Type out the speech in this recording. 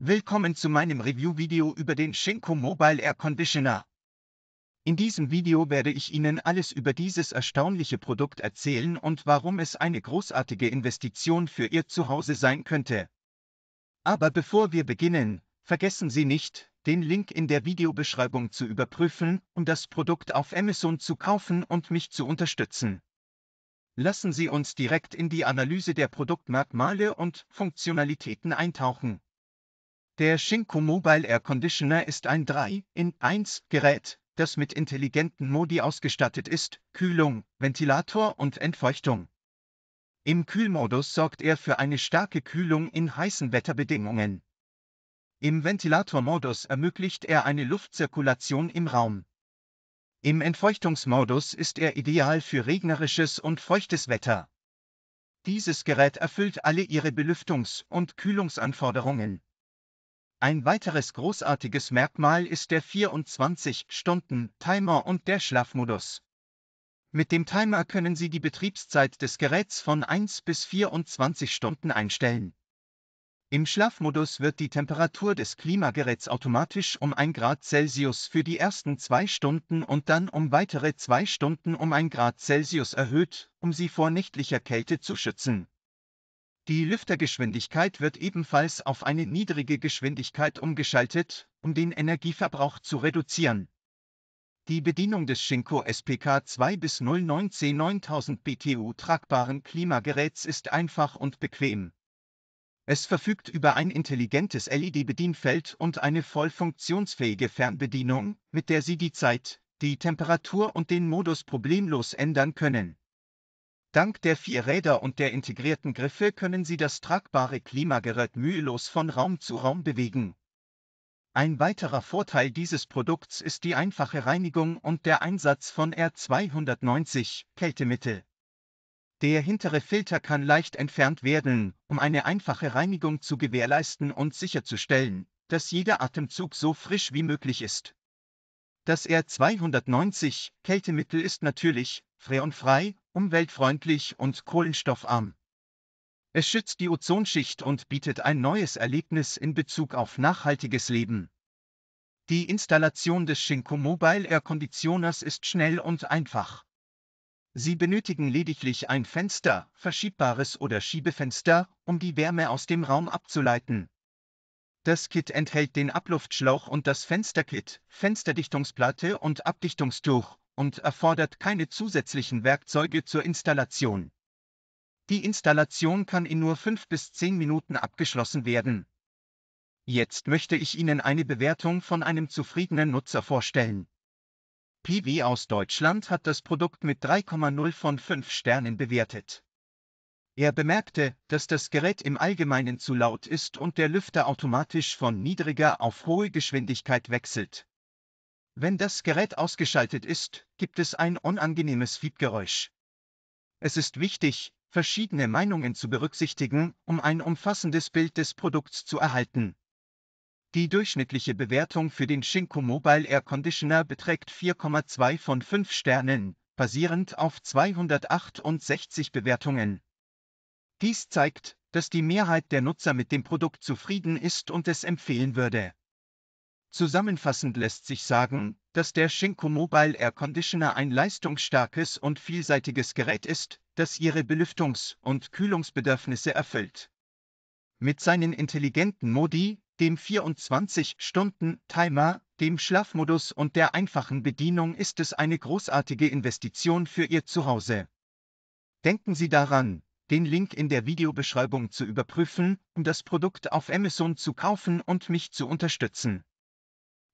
Willkommen zu meinem Review-Video über den Shinko Mobile Air Conditioner. In diesem Video werde ich Ihnen alles über dieses erstaunliche Produkt erzählen und warum es eine großartige Investition für Ihr Zuhause sein könnte. Aber bevor wir beginnen, vergessen Sie nicht, den Link in der Videobeschreibung zu überprüfen, um das Produkt auf Amazon zu kaufen und mich zu unterstützen. Lassen Sie uns direkt in die Analyse der Produktmerkmale und Funktionalitäten eintauchen. Der Shinko Mobile Air Conditioner ist ein 3-in-1-Gerät, das mit intelligenten Modi ausgestattet ist, Kühlung, Ventilator und Entfeuchtung. Im Kühlmodus sorgt er für eine starke Kühlung in heißen Wetterbedingungen. Im Ventilatormodus ermöglicht er eine Luftzirkulation im Raum. Im Entfeuchtungsmodus ist er ideal für regnerisches und feuchtes Wetter. Dieses Gerät erfüllt alle Ihre Belüftungs- und Kühlungsanforderungen. Ein weiteres großartiges Merkmal ist der 24-Stunden-Timer und der Schlafmodus. Mit dem Timer können Sie die Betriebszeit des Geräts von 1 bis 24 Stunden einstellen. Im Schlafmodus wird die Temperatur des Klimageräts automatisch um 1 Grad Celsius für die ersten zwei Stunden und dann um weitere zwei Stunden um 1 Grad Celsius erhöht, um Sie vor nächtlicher Kälte zu schützen die Lüftergeschwindigkeit wird ebenfalls auf eine niedrige Geschwindigkeit umgeschaltet, um den Energieverbrauch zu reduzieren. Die Bedienung des Shinko SPK 2 bis 019 9000 BTU tragbaren Klimageräts ist einfach und bequem. Es verfügt über ein intelligentes LED-Bedienfeld und eine voll funktionsfähige Fernbedienung, mit der Sie die Zeit, die Temperatur und den Modus problemlos ändern können Dank der vier Räder und der integrierten Griffe können Sie das tragbare Klimagerät mühelos von Raum zu Raum bewegen. Ein weiterer Vorteil dieses Produkts ist die einfache Reinigung und der Einsatz von R290 Kältemittel. Der hintere Filter kann leicht entfernt werden, um eine einfache Reinigung zu gewährleisten und sicherzustellen, dass jeder Atemzug so frisch wie möglich ist. Das R290 Kältemittel ist natürlich, freonfrei umweltfreundlich und kohlenstoffarm. Es schützt die Ozonschicht und bietet ein neues Erlebnis in Bezug auf nachhaltiges Leben. Die Installation des Shinko Mobile Air Conditioners ist schnell und einfach. Sie benötigen lediglich ein Fenster, verschiebbares oder Schiebefenster, um die Wärme aus dem Raum abzuleiten. Das Kit enthält den Abluftschlauch und das Fensterkit, Fensterdichtungsplatte und Abdichtungstuch, und erfordert keine zusätzlichen Werkzeuge zur Installation. Die Installation kann in nur 5 bis 10 Minuten abgeschlossen werden. Jetzt möchte ich Ihnen eine Bewertung von einem zufriedenen Nutzer vorstellen. PW aus Deutschland hat das Produkt mit 3,0 von 5 Sternen bewertet. Er bemerkte, dass das Gerät im Allgemeinen zu laut ist und der Lüfter automatisch von niedriger auf hohe Geschwindigkeit wechselt. Wenn das Gerät ausgeschaltet ist, gibt es ein unangenehmes Fiebgeräusch. Es ist wichtig, verschiedene Meinungen zu berücksichtigen, um ein umfassendes Bild des Produkts zu erhalten. Die durchschnittliche Bewertung für den Shinko Mobile Air Conditioner beträgt 4,2 von 5 Sternen, basierend auf 268 Bewertungen. Dies zeigt, dass die Mehrheit der Nutzer mit dem Produkt zufrieden ist und es empfehlen würde. Zusammenfassend lässt sich sagen, dass der Shinko Mobile Air Conditioner ein leistungsstarkes und vielseitiges Gerät ist, das Ihre Belüftungs- und Kühlungsbedürfnisse erfüllt. Mit seinen intelligenten Modi, dem 24-Stunden-Timer, dem Schlafmodus und der einfachen Bedienung ist es eine großartige Investition für Ihr Zuhause. Denken Sie daran, den Link in der Videobeschreibung zu überprüfen, um das Produkt auf Amazon zu kaufen und mich zu unterstützen.